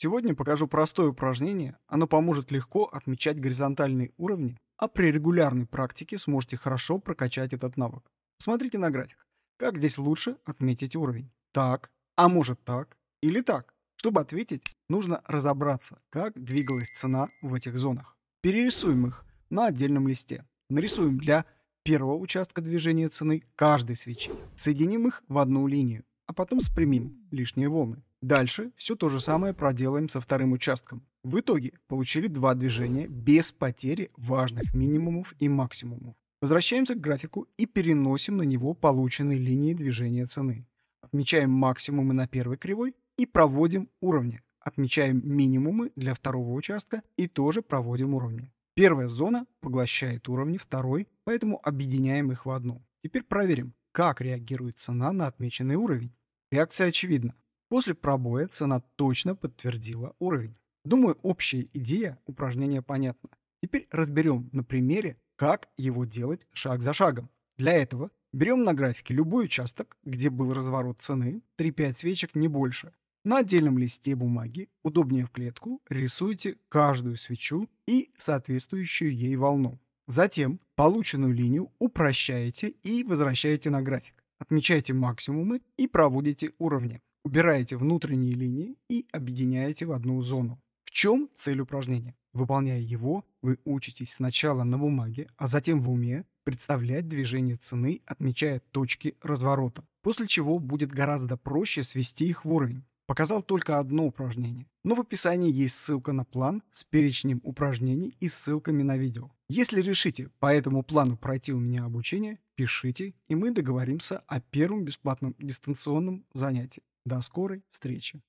Сегодня покажу простое упражнение, оно поможет легко отмечать горизонтальные уровни, а при регулярной практике сможете хорошо прокачать этот навык. Смотрите на график. Как здесь лучше отметить уровень? Так, а может так или так? Чтобы ответить, нужно разобраться, как двигалась цена в этих зонах. Перерисуем их на отдельном листе. Нарисуем для первого участка движения цены каждой свечи. Соединим их в одну линию а потом спрямим лишние волны. Дальше все то же самое проделаем со вторым участком. В итоге получили два движения без потери важных минимумов и максимумов. Возвращаемся к графику и переносим на него полученные линии движения цены. Отмечаем максимумы на первой кривой и проводим уровни. Отмечаем минимумы для второго участка и тоже проводим уровни. Первая зона поглощает уровни второй, поэтому объединяем их в одну. Теперь проверим, как реагирует цена на отмеченный уровень. Реакция очевидна. После пробоя цена точно подтвердила уровень. Думаю, общая идея упражнения понятна. Теперь разберем на примере, как его делать шаг за шагом. Для этого берем на графике любой участок, где был разворот цены, 3-5 свечек не больше. На отдельном листе бумаги, удобнее в клетку, рисуйте каждую свечу и соответствующую ей волну. Затем полученную линию упрощаете и возвращаете на график. Отмечайте максимумы и проводите уровни. Убираете внутренние линии и объединяете в одну зону. В чем цель упражнения? Выполняя его, вы учитесь сначала на бумаге, а затем в уме представлять движение цены, отмечая точки разворота, после чего будет гораздо проще свести их в уровень. Показал только одно упражнение. Но в описании есть ссылка на план с перечнем упражнений и ссылками на видео. Если решите по этому плану пройти у меня обучение, пишите, и мы договоримся о первом бесплатном дистанционном занятии. До скорой встречи!